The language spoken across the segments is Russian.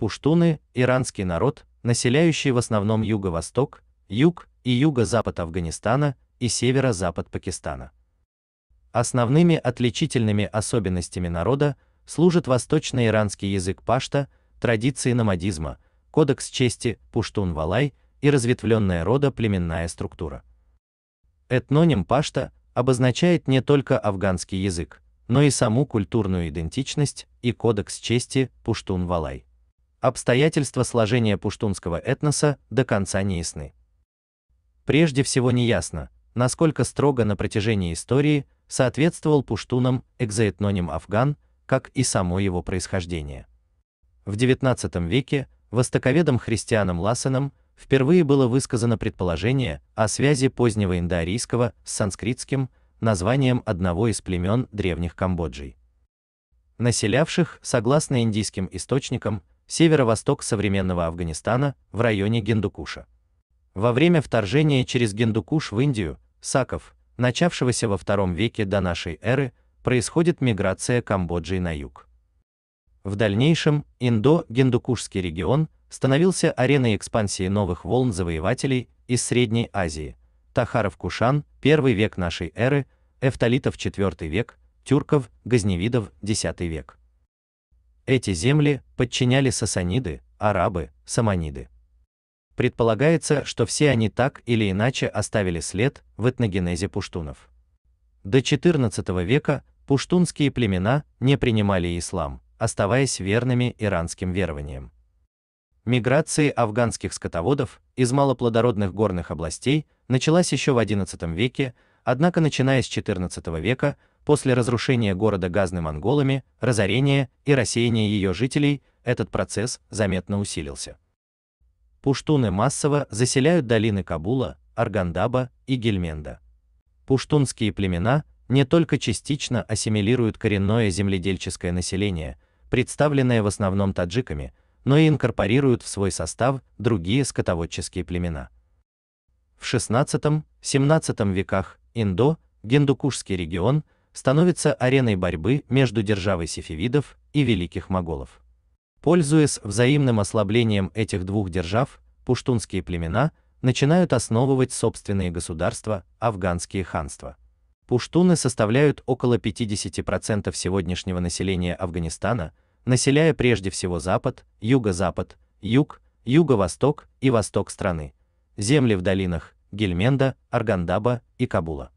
Пуштуны – иранский народ, населяющий в основном юго-восток, юг и юго-запад Афганистана и северо-запад Пакистана. Основными отличительными особенностями народа служит восточно-иранский язык пашта, традиции намадизма, кодекс чести пуштун-валай и разветвленная родо племенная структура. Этноним пашта обозначает не только афганский язык, но и саму культурную идентичность и кодекс чести пуштун-валай. Обстоятельства сложения пуштунского этноса до конца не ясны. Прежде всего не ясно, насколько строго на протяжении истории соответствовал пуштунам экзоэтноним афган, как и само его происхождение. В XIX веке востоковедом Христианом Лассеном впервые было высказано предположение о связи позднего индоарийского с санскритским названием одного из племен древних Камбоджий населявших, согласно индийским источникам, северо-восток современного Афганистана в районе Гендукуша. Во время вторжения через Гендукуш в Индию, саков, начавшегося во II веке до нашей эры, происходит миграция Камбоджи на юг. В дальнейшем Индо-Гендукушский регион становился ареной экспансии новых волн завоевателей из Средней Азии. Тахаров Кушан, 1 век нашей эры, Эфталитов 4 век, тюрков, газневидов, X век. Эти земли подчиняли сасаниды, арабы, саманиды. Предполагается, что все они так или иначе оставили след в этногенезе пуштунов. До XIV века пуштунские племена не принимали ислам, оставаясь верными иранским верованиям. Миграция афганских скотоводов из малоплодородных горных областей началась еще в XI веке, однако начиная с XIV века после разрушения города газными монголами, разорения и рассеяния ее жителей, этот процесс заметно усилился. Пуштуны массово заселяют долины Кабула, Аргандаба и Гельменда. Пуштунские племена не только частично ассимилируют коренное земледельческое население, представленное в основном таджиками, но и инкорпорируют в свой состав другие скотоводческие племена. В XVI-XVII веках индо-гендукушский регион – становится ареной борьбы между державой сефевидов и великих моголов. Пользуясь взаимным ослаблением этих двух держав, пуштунские племена начинают основывать собственные государства, афганские ханства. Пуштуны составляют около 50% сегодняшнего населения Афганистана, населяя прежде всего запад, юго-запад, юг, юго-восток и восток страны, земли в долинах Гельменда, Аргандаба и Кабула.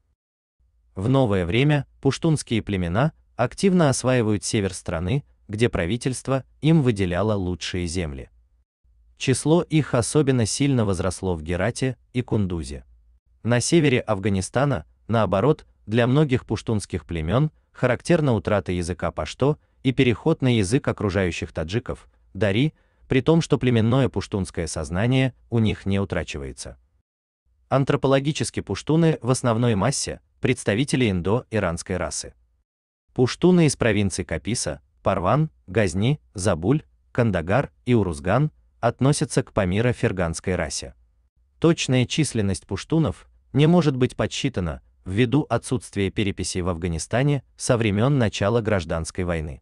В новое время пуштунские племена активно осваивают север страны, где правительство им выделяло лучшие земли. Число их особенно сильно возросло в Герате и Кундузе. На севере Афганистана, наоборот, для многих пуштунских племен характерна утрата языка пашто и переход на язык окружающих таджиков, дари, при том, что племенное пуштунское сознание у них не утрачивается. Антропологически пуштуны в основной массе представители индо-иранской расы. Пуштуны из провинций Каписа, Парван, Газни, Забуль, Кандагар и Урузган относятся к памиро-ферганской расе. Точная численность пуштунов не может быть подсчитана ввиду отсутствия переписей в Афганистане со времен начала гражданской войны.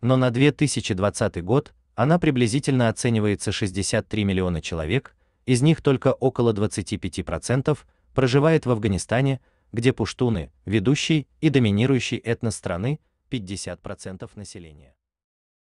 Но на 2020 год она приблизительно оценивается 63 миллиона человек, из них только около 25% проживает в Афганистане, где пуштуны – ведущий и доминирующий этнос страны, 50% населения.